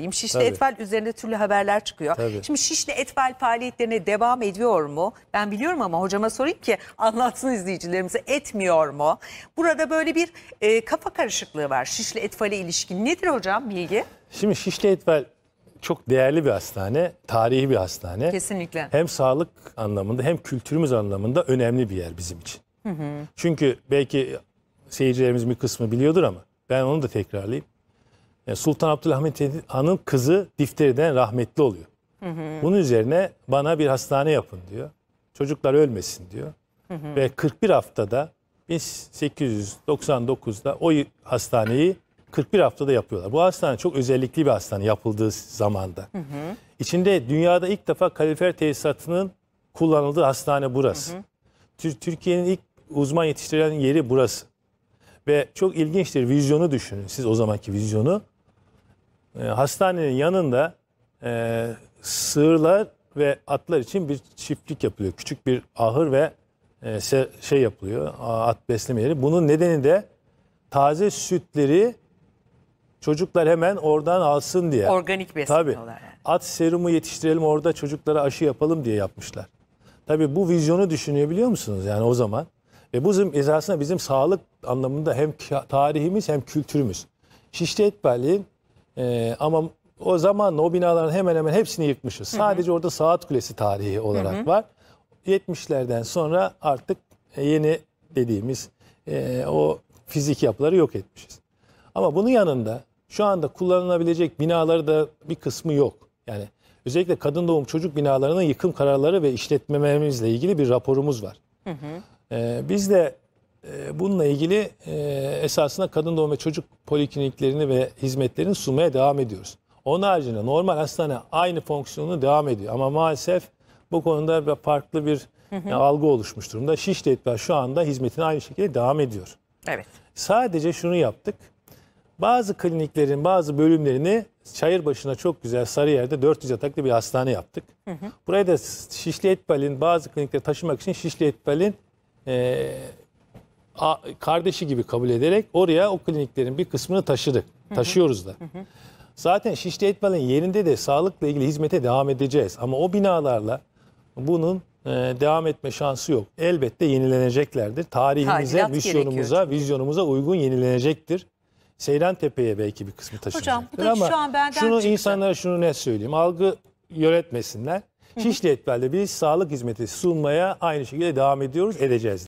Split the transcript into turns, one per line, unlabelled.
merakındayım. Şişli Tabii. Etfal üzerinde türlü haberler çıkıyor. Tabii. Şimdi Şişli Etfal faaliyetlerine devam ediyor mu? Ben biliyorum ama hocama sorayım ki anlatsın izleyicilerimize etmiyor mu? Burada böyle bir e, kafa karışıklığı var. Şişli Etfal'e ilişkin nedir hocam bilgi? Şimdi Şişli Etfal çok değerli bir hastane, tarihi bir hastane. Kesinlikle. Hem sağlık anlamında hem kültürümüz anlamında önemli bir yer bizim için. Hı hı. Çünkü belki seyircilerimizin bir kısmı biliyordur ama ben onu da tekrarlayayım. E, Sultan Abdülhamit Han'ın kızı difteriden rahmetli oluyor. Hı hı. Bunun üzerine bana bir hastane yapın diyor. Çocuklar ölmesin diyor. Hı hı. Ve 41 haftada 1899'da o hastaneyi 41 haftada yapıyorlar. Bu hastane çok özellikli bir hastane yapıldığı zamanda. Hı hı. İçinde dünyada ilk defa kalifer tesisatının kullanıldığı hastane burası. Türkiye'nin ilk uzman yetiştirilen yeri burası. Ve çok ilginçtir vizyonu düşünün siz o zamanki vizyonu e, hastanenin yanında e, sığırlar ve atlar için bir çiftlik yapılıyor. Küçük bir ahır ve e, şey yapılıyor at besleme yeri. Bunun nedeni de taze sütleri çocuklar hemen oradan alsın diye. Organik besleniyorlar. Tabii. Yani. At serumu yetiştirelim orada çocuklara aşı yapalım diye yapmışlar. Tabii bu vizyonu düşünebiliyor musunuz yani o zaman? Ve bu bizim esasında bizim sağlık anlamında hem tarihimiz hem kültürümüz. Şişli Etbelli'nin ee, ama o zaman o binaların hemen hemen hepsini yıkmışız. Sadece orada Saat Kulesi tarihi olarak var. 70'lerden sonra artık e, yeni dediğimiz e, o fizik yapıları yok etmişiz. Ama bunun yanında şu anda kullanılabilecek binaları da bir kısmı yok. Yani özellikle kadın doğum çocuk binalarının yıkım kararları ve işletmememizle ilgili bir raporumuz var. Hı hı. Ee, biz de ee, bununla ilgili e, esasında kadın doğum ve çocuk polikliniklerini ve hizmetlerini sunmaya devam ediyoruz. Onun haricinde normal hastane aynı fonksiyonu devam ediyor. Ama maalesef bu konuda bir farklı bir hı hı. E, algı oluşmuş durumda. Şişli Etbel şu anda hizmetini aynı şekilde devam ediyor. Evet. Sadece şunu yaptık. Bazı kliniklerin bazı bölümlerini çayır başına çok güzel sarı yerde 400 yataklı bir hastane yaptık. Hı hı. Buraya da Şişli Etbel'in bazı klinikleri taşımak için Şişli Etbel'in e, kardeşi gibi kabul ederek oraya o kliniklerin bir kısmını taşıdık. Taşıyoruz da. Zaten Şişli Etmel'in yerinde de sağlıkla ilgili hizmete devam edeceğiz. Ama o binalarla bunun e, devam etme şansı yok. Elbette yenileneceklerdir. Tarihimize, Tadilat misyonumuza, vizyonumuza uygun yenilenecektir. Seyran Tepe'ye belki bir kısmı taşınacaktır Hocam, bu ama şu an benden şunu çıktı. insanlara şunu ne söyleyeyim. Algı yönetmesinler. Şişli Etmel'de biz sağlık hizmeti sunmaya aynı şekilde devam ediyoruz, edeceğiz.